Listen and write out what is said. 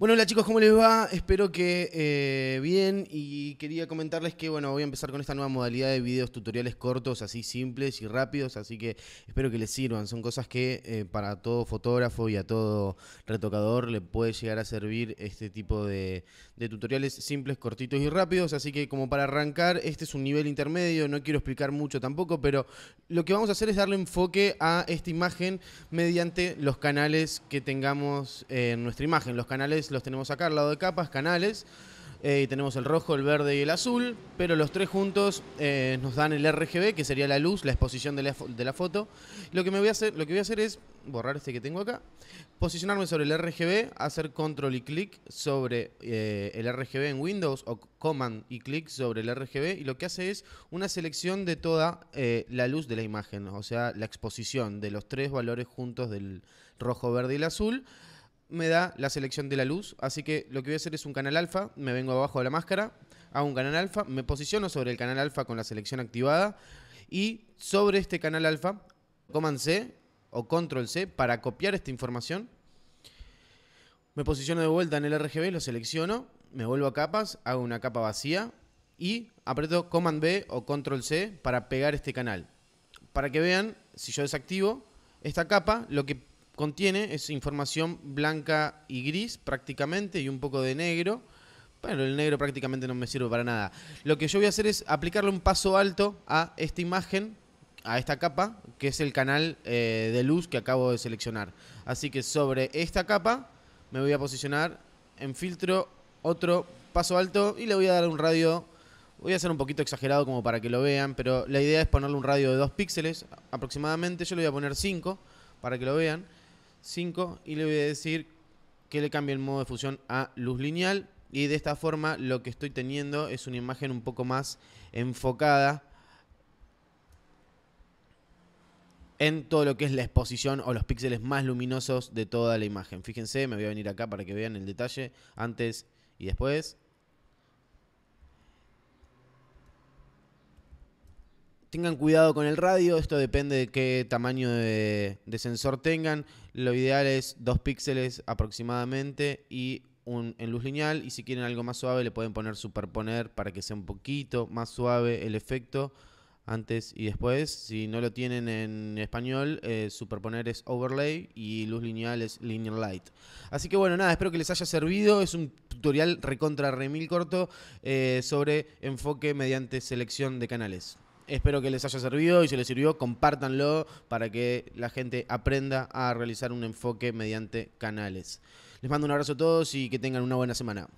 Bueno, hola chicos, ¿cómo les va? Espero que eh, bien y quería comentarles que, bueno, voy a empezar con esta nueva modalidad de videos tutoriales cortos, así simples y rápidos, así que espero que les sirvan. Son cosas que eh, para todo fotógrafo y a todo retocador le puede llegar a servir este tipo de tutoriales simples, cortitos y rápidos, así que como para arrancar, este es un nivel intermedio, no quiero explicar mucho tampoco, pero lo que vamos a hacer es darle enfoque a esta imagen mediante los canales que tengamos en nuestra imagen, los canales los tenemos acá al lado de capas, canales. Eh, y tenemos el rojo, el verde y el azul, pero los tres juntos eh, nos dan el RGB, que sería la luz, la exposición de la, foto. Lo que, me voy a hacer, lo que voy a hacer es borrar este que tengo acá, posicionarme sobre el RGB, hacer control y clic sobre eh, el RGB en Windows o command y clic sobre el RGB y lo que hace es una selección de toda la luz de la imagen, o sea, la exposición de los tres valores juntos del rojo, verde y el azul me da la selección de la luz, así que lo que voy a hacer es un canal alfa, me vengo abajo de la máscara, hago un canal alfa, me posiciono sobre el canal alfa con la selección activada y sobre este canal alfa, command C o control C para copiar esta información. Me posiciono de vuelta en el RGB, lo selecciono, me vuelvo a capas, hago una capa vacía y aprieto command B o control C para pegar este canal. Para que vean, si yo desactivo esta capa, lo que contiene es información blanca y gris prácticamente y un poco de negro. Bueno, el negro prácticamente no me sirve para nada. Lo que yo voy a hacer es aplicarle un paso alto a esta imagen, a esta capa, que es el canal eh, de luz que acabo de seleccionar. Así que sobre esta capa me voy a posicionar en filtro, otro paso alto y le voy a dar un radio Voy a hacer un poquito exagerado como para que lo vean, pero la idea es ponerle un radio de dos píxeles aproximadamente. Yo le voy a poner 5 para que lo vean. 5 y le voy a decir que le cambie el modo de fusión a luz lineal y de esta forma lo que estoy teniendo es una imagen un poco más enfocada en todo lo que es la exposición o los píxeles más luminosos de toda la imagen. Fíjense, me voy a venir acá para que vean el detalle antes y después. tengan cuidado con el radio, esto depende de qué tamaño de, sensor tengan. Lo ideal es dos píxeles aproximadamente y un, en luz lineal. Y si quieren algo más suave, le pueden poner superponer para que sea un poquito más suave el efecto antes y después. Si no lo tienen en español, eh, superponer es overlay y luz lineal es linear light. Así que bueno, nada, espero que les haya servido. Es un tutorial recontra remil corto eh, sobre enfoque mediante selección de canales. Espero que les haya servido y si les sirvió, compártanlo para que la gente aprenda a realizar un enfoque mediante canales. Les mando un abrazo a todos y que tengan una buena semana.